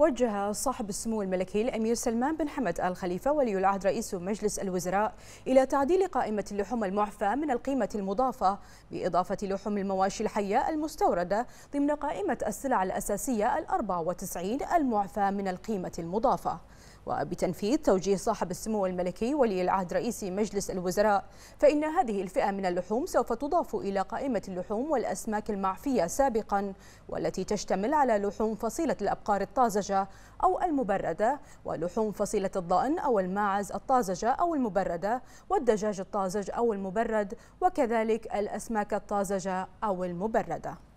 وجه صاحب السمو الملكي الأمير سلمان بن حمد آل خليفة ولي العهد رئيس مجلس الوزراء إلى تعديل قائمة اللحوم المعفى من القيمة المضافة بإضافة لحوم المواشي الحية المستوردة ضمن قائمة السلع الأساسية الأربع وتسعين المعفى من القيمة المضافة وبتنفيذ توجيه صاحب السمو الملكي ولي العهد رئيس مجلس الوزراء فإن هذه الفئة من اللحوم سوف تضاف إلى قائمة اللحوم والأسماك المعفية سابقا والتي تشتمل على لحوم فصيلة الأبقار الطازجة أو المبردة ولحوم فصيلة الضأن أو الماعز الطازجة أو المبردة والدجاج الطازج أو المبرد وكذلك الأسماك الطازجة أو المبردة